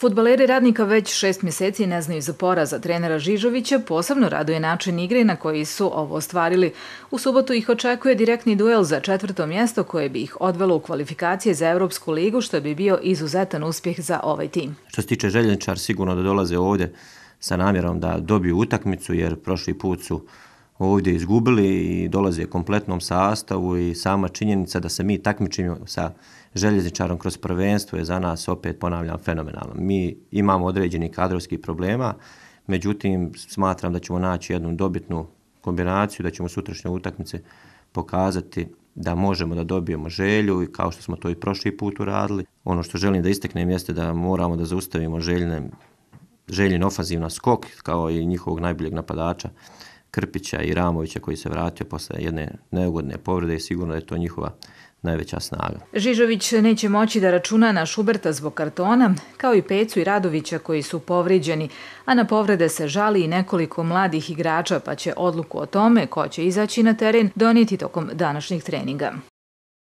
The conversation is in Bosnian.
Futbaleri radnika već šest mjeseci ne znaju za poraza trenera Žižovića, posebno raduje način igre na koji su ovo ostvarili. U subotu ih očekuje direktni duel za četvrto mjesto koje bi ih odvelo u kvalifikacije za Evropsku ligu, što bi bio izuzetan uspjeh za ovaj tim. Što se tiče željenčar, sigurno da dolaze ovdje sa namjerom da dobiju utakmicu, jer prošli put su ovdje izgubili i dolaze u kompletnom sastavu i sama činjenica da se mi takmičimo sa željezničarom kroz prvenstvo je za nas opet ponavljam fenomenalno. Mi imamo određeni kadrovski problema, međutim smatram da ćemo naći jednu dobitnu kombinaciju, da ćemo sutrašnje utakmice pokazati da možemo da dobijemo želju i kao što smo to i prošli put uradili. Ono što želim da isteknem jeste da moramo da zaustavimo željne, željen ofazivna skok kao i njihovog najboljeg napadača Krpića i Ramovića koji se vratio posle jedne neugodne povrede i sigurno je to njihova najveća snaga. Žižović neće moći da računa na Šuberta zbog kartona, kao i Pecu i Radovića koji su povriđeni, a na povrede se žali i nekoliko mladih igrača, pa će odluku o tome ko će izaći na teren doniti tokom današnjih treninga.